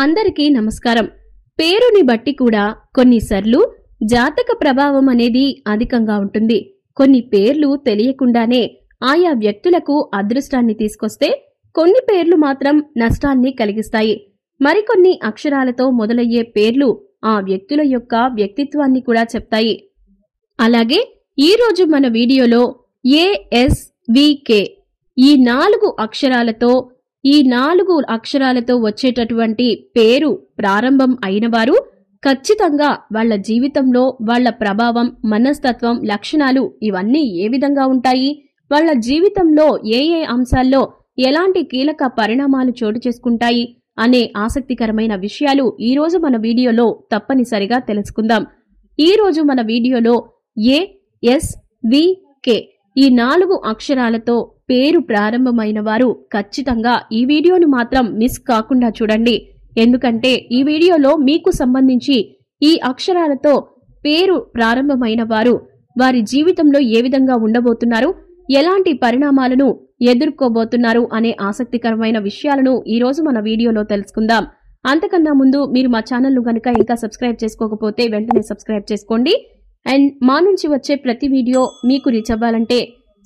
అందరికీ నమస్కారం పేరుని బట్టి కూడా కొన్నిసార్లు జాతక ప్రభావం అనేది అధికంగా ఉంటుంది కొన్ని పేర్లు తెలియకుండానే ఆయా వ్యక్తులకు అదృష్టాన్ని తీసుకొస్తే కొన్ని పేర్లు మాత్రం నష్టాన్ని కలిగిస్తాయి మరికొన్ని అక్షరాలతో మొదలయ్యే పేర్లు ఆ వ్యక్తుల యొక్క వ్యక్తిత్వాన్ని కూడా చెప్తాయి అలాగే ఈరోజు మన వీడియోలో ఏఎస్వికే ఈ నాలుగు అక్షరాలతో ఈ నాలుగు అక్షరాలతో వచ్చేటటువంటి పేరు ప్రారంభం అయినవారు ఖచ్చితంగా వాళ్ల జీవితంలో వాళ్ల ప్రభావం మనస్తత్వం లక్షణాలు ఇవన్నీ ఏ విధంగా ఉంటాయి వాళ్ల జీవితంలో ఏ ఏ అంశాల్లో ఎలాంటి కీలక పరిణామాలు చోటు చేసుకుంటాయి అనే ఆసక్తికరమైన విషయాలు ఈరోజు మన వీడియోలో తప్పనిసరిగా తెలుసుకుందాం ఈరోజు మన వీడియోలో ఏ ఎస్ వి కే ఈ నాలుగు అక్షరాలతో పేరు ప్రారంభమైన వారు ఖచ్చితంగా ఈ వీడియోను మాత్రం మిస్ కాకుండా చూడండి ఎందుకంటే ఈ వీడియోలో మీకు సంబంధించి ఈ అక్షరాలతో పేరు ప్రారంభమైన వారు వారి జీవితంలో ఏ విధంగా ఉండబోతున్నారు ఎలాంటి పరిణామాలను ఎదుర్కోబోతున్నారు అనే ఆసక్తికరమైన విషయాలను ఈరోజు మన వీడియోలో తెలుసుకుందాం అంతకన్నా ముందు మీరు మా ఛానల్ను కనుక ఇంకా సబ్స్క్రైబ్ చేసుకోకపోతే వెంటనే సబ్స్క్రైబ్ చేసుకోండి అండ్ మా నుంచి వచ్చే ప్రతి వీడియో మీకు రీచ్ అవ్వాలంటే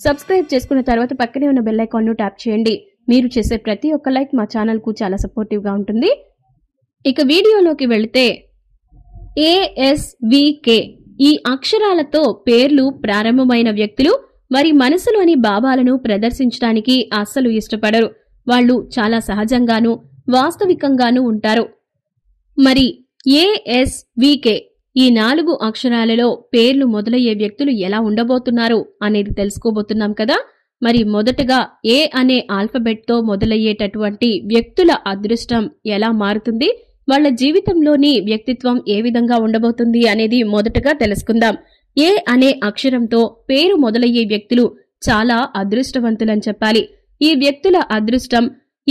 సబ్స్క్రైబ్ చేసుకున్న తర్వాత పక్కనే ఉన్న బెల్ ను ట్యాప్ చేయండి మీరు చేసే ప్రతి ఒక్క లైక్ మా కు చాలా సపోర్టివ్గా ఉంటుంది ఇక వీడియోలోకి వెళితే ఏఎస్వికే ఈ అక్షరాలతో పేర్లు ప్రారంభమైన వ్యక్తులు వారి మనసులోని భావాలను ప్రదర్శించడానికి అస్సలు ఇష్టపడరు వాళ్ళు చాలా సహజంగానూ వాస్తవికంగానూ ఉంటారు మరి ఏఎస్వికే ఈ నాలుగు అక్షరాలలో పేర్లు మొదలయ్యే వ్యక్తులు ఎలా ఉండబోతున్నారు అనేది తెలుసుకోబోతున్నాం కదా మరి మొదటగా ఏ అనే ఆల్ఫబెట్తో మొదలయ్యేటటువంటి వ్యక్తుల అదృష్టం ఎలా మారుతుంది వాళ్ళ జీవితంలోని వ్యక్తిత్వం ఏ విధంగా ఉండబోతుంది అనేది మొదటగా తెలుసుకుందాం ఏ అనే అక్షరంతో పేరు మొదలయ్యే వ్యక్తులు చాలా అదృష్టవంతులని చెప్పాలి ఈ వ్యక్తుల అదృష్టం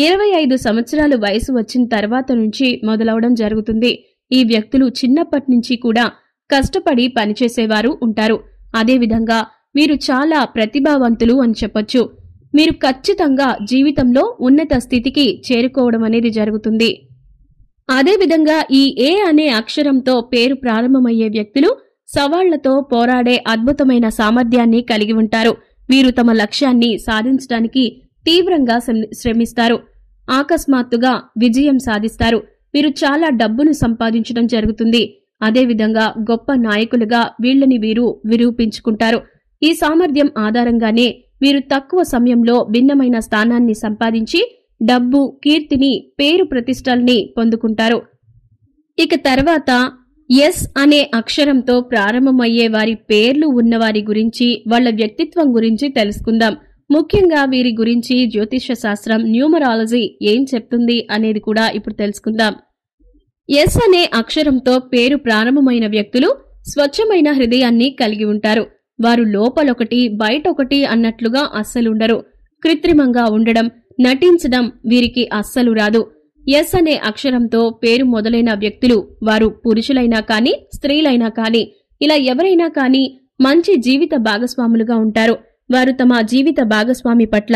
ఇరవై ఐదు సంవత్సరాలు వయసు వచ్చిన తర్వాత నుంచి మొదలవడం జరుగుతుంది ఈ వ్యక్తులు చిన్నప్పటి నుంచి కూడా కష్టపడి పనిచేసేవారు ఉంటారు అదేవిధంగా మీరు చాలా ప్రతిభావంతులు అని చెప్పొచ్చు మీరు ఖచ్చితంగా జీవితంలో ఉన్నత స్థితికి చేరుకోవడం అనేది జరుగుతుంది అదేవిధంగా ఈ ఏ అనే అక్షరంతో పేరు ప్రారంభమయ్యే వ్యక్తులు సవాళ్లతో పోరాడే అద్భుతమైన సామర్థ్యాన్ని కలిగి ఉంటారు వీరు తమ లక్ష్యాన్ని సాధించడానికి తీవ్రంగా శ్రమిస్తారు ఆకస్మాత్తుగా విజయం సాధిస్తారు వీరు చాలా డబ్బును సంపాదించడం జరుగుతుంది అదేవిధంగా గొప్ప నాయకులుగా వీళ్లని వీరు విరూపించుకుంటారు ఈ సామర్థ్యం ఆధారంగానే వీరు తక్కువ సమయంలో భిన్నమైన స్థానాన్ని సంపాదించి డబ్బు కీర్తిని పేరు ప్రతిష్టల్ని పొందుకుంటారు ఇక తర్వాత ఎస్ అనే అక్షరంతో ప్రారంభమయ్యే వారి పేర్లు ఉన్నవారి గురించి వాళ్ళ వ్యక్తిత్వం గురించి తెలుసుకుందాం ముఖ్యంగా వీరి గురించి జ్యోతిష్య శాస్త్రం న్యూమరాలజీ ఏం చెప్తుంది అనేది కూడా ఇప్పుడు తెలుసుకుందాం ఎస్ అనే అక్షరంతో పేరు ప్రారంభమైన వ్యక్తులు స్వచ్ఛమైన హృదయాన్ని కలిగి ఉంటారు వారు లోపలొకటి బయట ఒకటి అన్నట్లుగా అస్సలుండరు కృత్రిమంగా ఉండడం నటించడం వీరికి అస్సలు రాదు ఎస్ అనే అక్షరంతో పేరు మొదలైన వ్యక్తులు వారు పురుషులైనా కానీ స్త్రీలైనా కానీ ఇలా ఎవరైనా కానీ మంచి జీవిత భాగస్వాములుగా ఉంటారు వారు తమ జీవిత భాగస్వామి పట్ల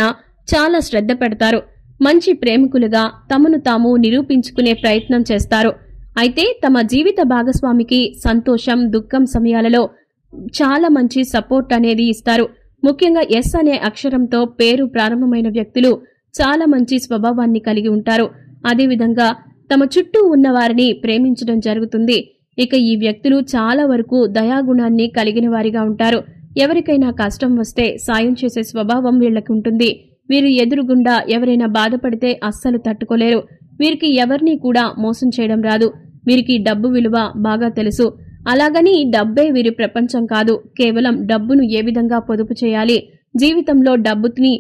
చాలా శ్రద్ధ పెడతారు మంచి ప్రేమికులుగా తమను తాము నిరూపించుకునే ప్రయత్నం చేస్తారు అయితే తమ జీవిత భాగస్వామికి సంతోషం దుఃఖం సమయాలలో చాలా మంచి సపోర్ట్ అనేది ఇస్తారు ముఖ్యంగా ఎస్ అనే అక్షరంతో పేరు ప్రారంభమైన వ్యక్తులు చాలా మంచి స్వభావాన్ని కలిగి ఉంటారు అదేవిధంగా తమ చుట్టూ ఉన్న వారిని ప్రేమించడం జరుగుతుంది ఇక ఈ వ్యక్తులు చాలా వరకు దయాగుణాన్ని కలిగిన వారిగా ఉంటారు ఎవరికైనా కష్టం వస్తే సాయం చేసే స్వభావం వీళ్ళకి ఉంటుంది వీరు ఎదురుగుండా ఎవరైనా బాధపడితే అస్సలు తట్టుకోలేరు వీరికి ఎవరిని కూడా మోసం చేయడం రాదు వీరికి డబ్బు విలువ బాగా తెలుసు అలాగని డబ్బే వీరి ప్రపంచం కాదు కేవలం డబ్బును ఏ విధంగా పొదుపు చేయాలి జీవితంలో డబ్బుని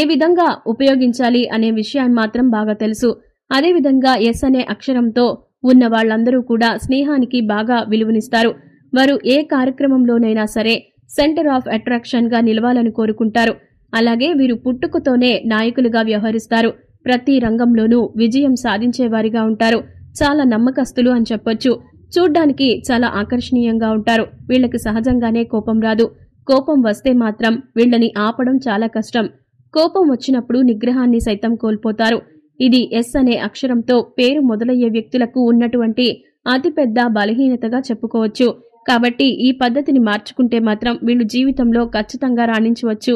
ఏ విధంగా ఉపయోగించాలి అనే విషయాన్ని మాత్రం బాగా తెలుసు అదేవిధంగా ఎస్ అనే అక్షరంతో ఉన్న వాళ్ళందరూ కూడా స్నేహానికి బాగా విలువనిస్తారు వారు ఏ కార్యక్రమంలోనైనా సరే సెంటర్ ఆఫ్ అట్రాక్షన్గా నిలవాలని కోరుకుంటారు అలాగే వీరు పుట్టుకతోనే నాయకులుగా వ్యవహరిస్తారు ప్రతి రంగంలోనూ విజయం సాధించేవారిగా ఉంటారు చాలా నమ్మకస్తులు అని చెప్పొచ్చు చూడ్డానికి చాలా ఆకర్షణీయంగా ఉంటారు వీళ్ళకి సహజంగానే కోపం రాదు కోపం వస్తే మాత్రం వీళ్ళని ఆపడం చాలా కష్టం కోపం వచ్చినప్పుడు నిగ్రహాన్ని సైతం కోల్పోతారు ఇది ఎస్ అనే అక్షరంతో పేరు మొదలయ్యే వ్యక్తులకు ఉన్నటువంటి అతిపెద్ద బలహీనతగా చెప్పుకోవచ్చు కాబట్టి ఈ పద్ధతిని మార్చుకుంటే మాత్రం వీళ్ళు జీవితంలో ఖచ్చితంగా రాణించవచ్చు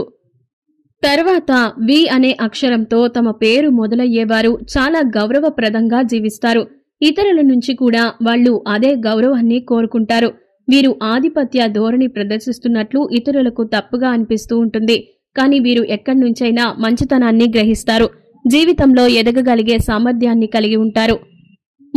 తర్వాత వి అనే అక్షరంతో తమ పేరు మొదలయ్యేవారు చాలా గౌరవప్రదంగా జీవిస్తారు ఇతరుల నుంచి కూడా వాళ్ళు అదే గౌరవాన్ని కోరుకుంటారు వీరు ఆధిపత్య ధోరణి ప్రదర్శిస్తున్నట్లు ఇతరులకు తప్పుగా అనిపిస్తూ ఉంటుంది కానీ వీరు ఎక్కడి నుంచైనా మంచితనాన్ని గ్రహిస్తారు జీవితంలో ఎదగగలిగే సామర్థ్యాన్ని కలిగి ఉంటారు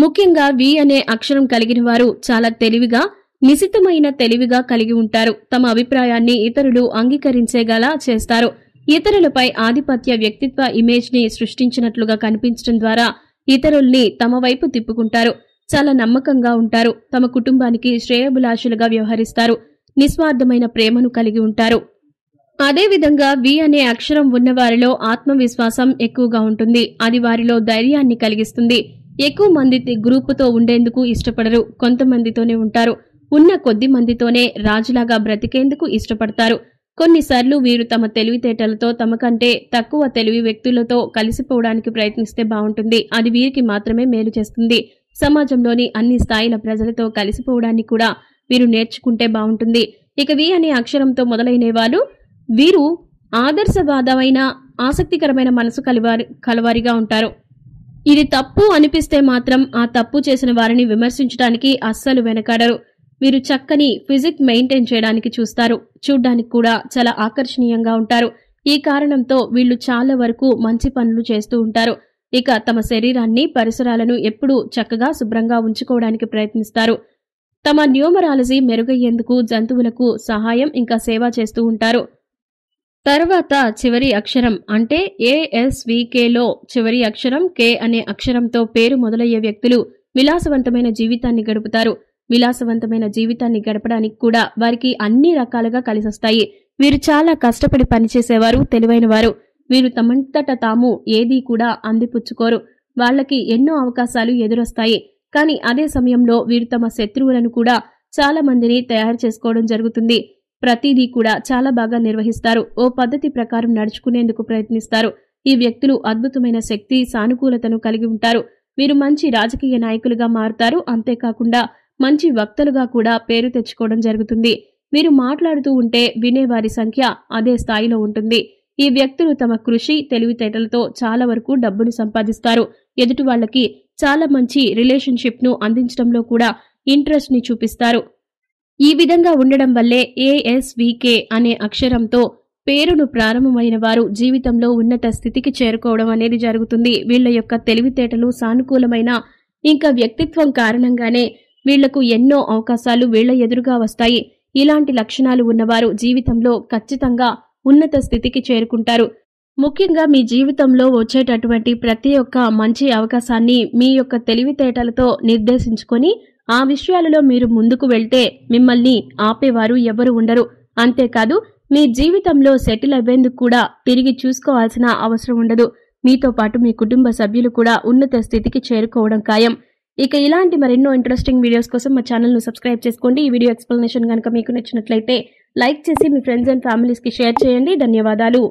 ముఖ్యంగా వి అనే అక్షరం కలిగిన వారు చాలా తెలివిగా నిశితమైన తెలివిగా కలిగి ఉంటారు తమ అభిప్రాయాన్ని ఇతరులు అంగీకరించేగలా చేస్తారు ఇతరులపై ఆధిపత్య వ్యక్తిత్వ ఇమేజ్ ని సృష్టించినట్లుగా కనిపించడం ద్వారా ఇతరుల్ని తమ వైపు తిప్పుకుంటారు చాలా నమ్మకంగా ఉంటారు తమ కుటుంబానికి శ్రేయభిలాషులుగా వ్యవహరిస్తారు నిస్వార్థమైన ప్రేమను కలిగి ఉంటారు అదేవిధంగా వి అనే అక్షరం ఉన్నవారిలో ఆత్మవిశ్వాసం ఎక్కువగా ఉంటుంది అది వారిలో ధైర్యాన్ని కలిగిస్తుంది ఎక్కువ మంది గ్రూపుతో ఉండేందుకు ఇష్టపడరు కొంతమందితోనే ఉంటారు ఉన్న కొద్ది మందితోనే రాజులాగా బ్రతికేందుకు ఇష్టపడతారు కొన్నిసార్లు వీరు తమ తెలివితేటలతో తమకంటే తక్కువ తెలివి వ్యక్తులతో కలిసిపోవడానికి ప్రయత్నిస్తే బాగుంటుంది అది వీరికి మాత్రమే మేలు చేస్తుంది సమాజంలోని అన్ని స్థాయిల ప్రజలతో కలిసిపోవడాన్ని కూడా వీరు నేర్చుకుంటే బాగుంటుంది ఇక వి అనే అక్షరంతో మొదలైన వాళ్ళు వీరు ఆదర్శవాదమైన ఆసక్తికరమైన మనసు కలివారి కలవారిగా ఉంటారు ఇది తప్పు అనిపిస్తే మాత్రం ఆ తప్పు చేసిన వారిని విమర్శించడానికి అస్సలు వెనకాడరు వీరు చక్కని ఫిజిక్ మెయింటైన్ చేయడానికి చూస్తారు చూడ్డానికి కూడా చాలా ఆకర్షణీయంగా ఉంటారు ఈ కారణంతో వీళ్ళు చాలా వరకు మంచి పనులు చేస్తూ ఉంటారు ఇక తమ శరీరాన్ని పరిసరాలను ఎప్పుడూ చక్కగా శుభ్రంగా ఉంచుకోవడానికి ప్రయత్నిస్తారు తమ న్యూమరాలజీ మెరుగయ్యేందుకు జంతువులకు సహాయం ఇంకా సేవ చేస్తూ ఉంటారు తర్వాత చివరి అక్షరం అంటే ఏఎస్వికేలో చివరి అక్షరం కే అనే అక్షరంతో పేరు మొదలయ్యే వ్యక్తులు విలాసవంతమైన జీవితాన్ని గడుపుతారు విలాసవంతమైన జీవితాన్ని గడపడానికి కూడా వారికి అన్ని రకాలుగా కలిసొస్తాయి వీరు చాలా కష్టపడి పనిచేసేవారు తెలివైనవారు వీరు తమంతట తాము ఏదీ కూడా అందిపుచ్చుకోరు వాళ్లకి ఎన్నో అవకాశాలు ఎదురొస్తాయి కానీ అదే సమయంలో వీరు తమ శత్రువులను కూడా చాలా మందిని తయారు చేసుకోవడం జరుగుతుంది ప్రతిదీ కూడా చాలా బాగా నిర్వహిస్తారు ఓ పద్ధతి ప్రకారం నడుచుకునేందుకు ప్రయత్నిస్తారు ఈ వ్యక్తులు అద్భుతమైన శక్తి సానుకూలతను కలిగి ఉంటారు వీరు మంచి రాజకీయ నాయకులుగా మారుతారు అంతేకాకుండా మంచి వక్తలుగా కూడా పేరు తెచ్చుకోవడం జరుగుతుంది వీరు మాట్లాడుతూ ఉంటే వినేవారి సంఖ్య అదే స్థాయిలో ఉంటుంది ఈ వ్యక్తులు తమ కృషి తెలివితేటలతో చాలా వరకు డబ్బును సంపాదిస్తారు ఎదుటి వాళ్ళకి చాలా మంచి రిలేషన్షిప్ను అందించడంలో కూడా ఇంట్రెస్ట్ని చూపిస్తారు ఈ విధంగా ఉండడం వల్లే ఏఎస్వికే అనే అక్షరంతో పేరును ప్రారంభమైన వారు జీవితంలో ఉన్నత స్థితికి చేరుకోవడం అనేది జరుగుతుంది వీళ్ల యొక్క తెలివితేటలు సానుకూలమైన ఇంకా వ్యక్తిత్వం కారణంగానే వీళ్లకు ఎన్నో అవకాశాలు వీళ్ల ఎదురుగా వస్తాయి ఇలాంటి లక్షణాలు ఉన్నవారు జీవితంలో ఖచ్చితంగా ఉన్నత స్థితికి చేరుకుంటారు ముఖ్యంగా మీ జీవితంలో వచ్చేటటువంటి ప్రతి ఒక్క మంచి అవకాశాన్ని మీ యొక్క తెలివితేటలతో నిర్దేశించుకొని ఆ విషయాలలో మీరు ముందుకు వెళ్తే మిమ్మల్ని ఆపేవారు ఎవరు ఉండరు అంతేకాదు మీ జీవితంలో సెటిల్ అయ్యేందుకు కూడా తిరిగి చూసుకోవాల్సిన అవసరం ఉండదు మీతో పాటు మీ కుటుంబ సభ్యులు కూడా ఉన్నత స్థితికి చేరుకోవడం ఖాయం ఇక ఇలాంటి మరెన్నో ఇంట్రెస్టింగ్ వీడియోస్ కోసం మా ఛానల్ను సబ్స్క్రైబ్ చేసుకోండి ఈ వీడియో ఎక్స్ప్లెనేషన్ కనుక మీకు నచ్చినట్లయితే లైక్ చేసి మీ ఫ్రెండ్స్ అండ్ ఫ్యామిలీస్కి షేర్ చేయండి ధన్యవాదాలు